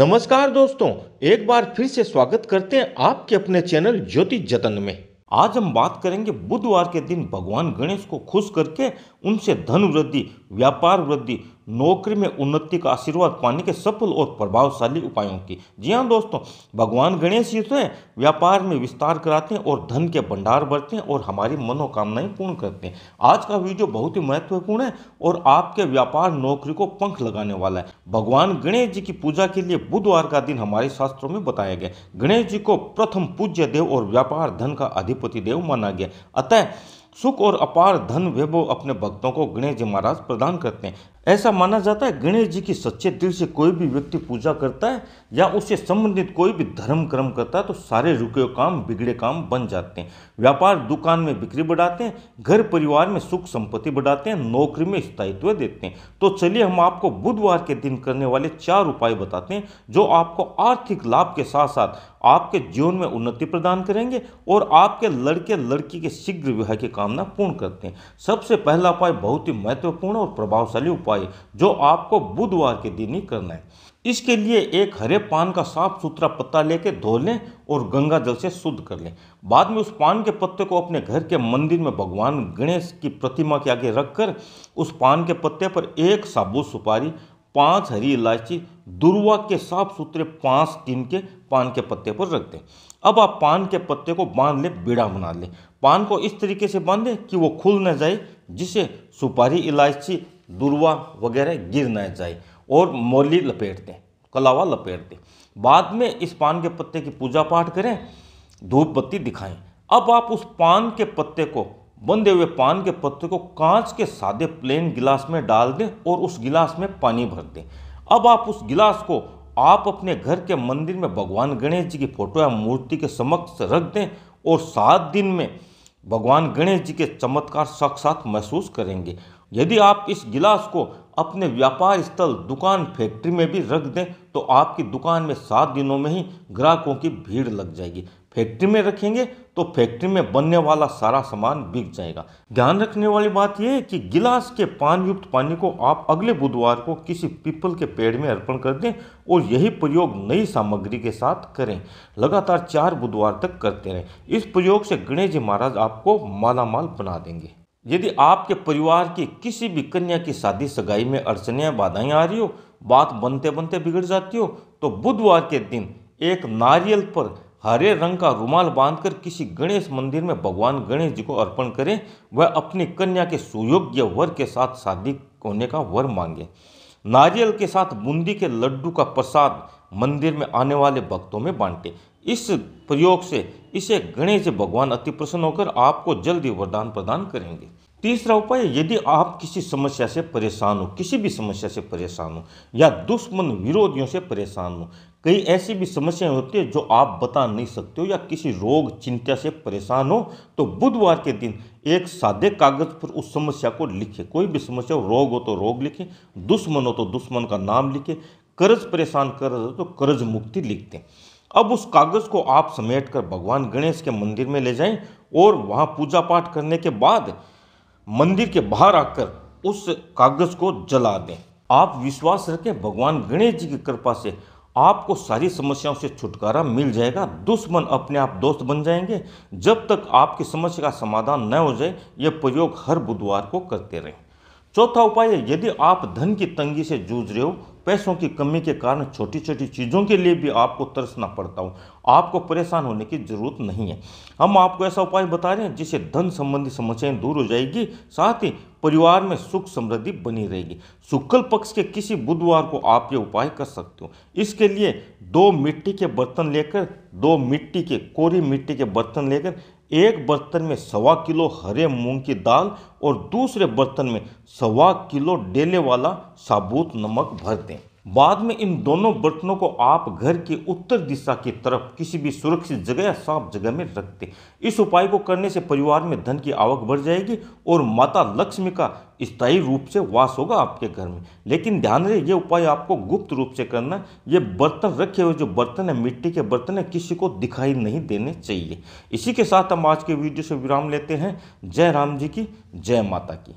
नमस्कार दोस्तों एक बार फिर से स्वागत करते हैं आपके अपने चैनल ज्योति जतन में आज हम बात करेंगे बुधवार के दिन भगवान गणेश को खुश करके उनसे धन वृद्धि व्यापार वृद्धि नौकरी में उन्नति का आशीर्वाद पाने के सफल और प्रभावशाली उपायों की जी हाँ दोस्तों भगवान गणेश जी तो हैं व्यापार में विस्तार कराते हैं और धन के भंडार बढ़ते हैं और हमारी मनोकामनाएं पूर्ण करते हैं आज का वीडियो बहुत ही महत्वपूर्ण है और आपके व्यापार नौकरी को पंख लगाने वाला है भगवान गणेश जी की पूजा के लिए बुधवार का दिन हमारे शास्त्रों में बताया गया गणेश जी को प्रथम पूज्य देव और व्यापार धन का अधिपति देव माना गया अतः सुख और अपार धन वैभव अपने भक्तों को गणेश जी महाराज प्रदान करते हैं ऐसा माना जाता है गणेश जी की सच्चे दिल से कोई भी व्यक्ति पूजा करता है या उससे संबंधित कोई भी धर्म कर्म करता है तो सारे रुके काम बिगड़े काम बन जाते हैं व्यापार दुकान में बिक्री बढ़ाते हैं घर परिवार में सुख संपत्ति बढ़ाते हैं नौकरी में स्थायित्व देते हैं तो चलिए हम आपको बुधवार के दिन करने वाले चार उपाय बताते हैं जो आपको आर्थिक लाभ के साथ साथ आपके जीवन में उन्नति प्रदान करेंगे और आपके लड़के लड़की के शीघ्र विवाह की कामना पूर्ण करते हैं सबसे पहला उपाय बहुत ही महत्वपूर्ण और प्रभावशाली उपाय उपाय जो आपको बुधवार के दिन ही करना है इसके लिए एक हरे पान का साफ सुथरा पत्ता लेके धो लें और गंगा जल से शुद्ध कर लें बाद में उस पान के पत्ते को अपने घर के मंदिर में भगवान गणेश की प्रतिमा के आगे रखकर उस पान के पत्ते पर एक साबुत सुपारी पांच हरी इलायची दुर्वा के साफ सुथरे पांच टीन के पान के पत्ते पर रख दें अब आप पान के पत्ते को बांध लें बीड़ा बना लें पान को इस तरीके से बांधें कि वो खुल न जाए जिसे सुपारी इलायची दुर्वा वगैरह गिर न जाए और मौली लपेट दें कलावा लपेट दें बाद में इस पान के पत्ते की पूजा पाठ करें धूप बत्ती दिखाएं अब आप उस पान के पत्ते को बंधे हुए पान के पत्ते को कांच के सादे प्लेन गिलास में डाल दें और उस गिलास में पानी भर दें अब आप उस गिलास को आप अपने घर के मंदिर में भगवान गणेश जी की फोटो या मूर्ति के समक्ष रख दें और सात दिन में भगवान गणेश जी के चमत्कार साक्षात महसूस करेंगे यदि आप इस गिलास को अपने व्यापार स्थल दुकान फैक्ट्री में भी रख दें तो आपकी दुकान में सात दिनों में ही ग्राहकों की भीड़ लग जाएगी फैक्ट्री में रखेंगे तो फैक्ट्री में बनने वाला सारा सामान बिक जाएगा ध्यान रखने वाली बात यह है कि गिलास के पान युक्त पानी को आप अगले बुधवार को किसी पीपल के पेड़ में अर्पण कर दें और यही प्रयोग नई सामग्री के साथ करें लगातार चार बुधवार तक करते रहें इस प्रयोग से गणेश जी महाराज आपको मालामाल बना देंगे यदि आपके परिवार की किसी भी कन्या की शादी सगाई में अड़चने बाधाएं आ रही हो बात बनते बनते बिगड़ जाती हो तो बुधवार के दिन एक नारियल पर हरे रंग का रुमाल बांधकर किसी गणेश मंदिर में भगवान गणेश जी को अर्पण करें वह अपनी कन्या के सुयोग्य वर के साथ शादी होने का वर मांगे नारियल के साथ बूंदी के लड्डू का प्रसाद मंदिर में आने वाले भक्तों में बांटे इस प्रयोग से इसे गणेश भगवान अति प्रसन्न होकर आपको जल्दी वरदान प्रदान करेंगे तीसरा उपाय यदि आप किसी समस्या से परेशान हो किसी भी समस्या से परेशान हो या दुश्मन विरोधियों से परेशान हो कई ऐसी भी समस्याएं होती है जो आप बता नहीं सकते हो या किसी रोग चिंता से परेशान हो तो बुधवार के दिन एक सादे कागज पर उस समस्या को लिखें कोई भी समस्या हो रोग हो तो रोग लिखें दुश्मन हो तो दुश्मन का नाम लिखें कर्ज परेशान कर रहा था तो कर्ज मुक्ति लिखते हैं अब उस कागज़ को आप समेट कर भगवान गणेश के मंदिर में ले जाएं और वहां पूजा पाठ करने के बाद मंदिर के बाहर आकर उस कागज़ को जला दें आप विश्वास रखें भगवान गणेश जी की कृपा से आपको सारी समस्याओं से छुटकारा मिल जाएगा दुश्मन अपने आप दोस्त बन जाएंगे जब तक आपकी समस्या का समाधान न हो जाए यह प्रयोग हर बुधवार को करते रहें चौथा उपाय है यदि आप धन की तंगी से जूझ रहे हो पैसों की कमी के कारण छोटी छोटी चीज़ों के लिए भी आपको तरसना पड़ता हो आपको परेशान होने की ज़रूरत नहीं है हम आपको ऐसा उपाय बता रहे हैं जिससे धन संबंधी समस्याएं दूर हो जाएगी साथ ही परिवार में सुख समृद्धि बनी रहेगी शुक्ल पक्ष के किसी बुधवार को आप ये उपाय कर सकते हो इसके लिए दो मिट्टी के बर्तन लेकर दो मिट्टी के कोरी मिट्टी के बर्तन लेकर एक बर्तन में सवा किलो हरे मूंग की दाल और दूसरे बर्तन में सवा किलो डेले वाला साबुत नमक भर दें बाद में इन दोनों बर्तनों को आप घर के उत्तर दिशा की तरफ किसी भी सुरक्षित जगह या साफ जगह में रख दें इस उपाय को करने से परिवार में धन की आवक बढ़ जाएगी और माता लक्ष्मी का स्थायी रूप से वास होगा आपके घर में लेकिन ध्यान रहे ये उपाय आपको गुप्त रूप से करना है ये बर्तन रखे हुए जो बर्तन है मिट्टी के बर्तन है किसी को दिखाई नहीं देने चाहिए इसी के साथ हम आज के वीडियो से विराम लेते हैं जय राम जी की जय माता की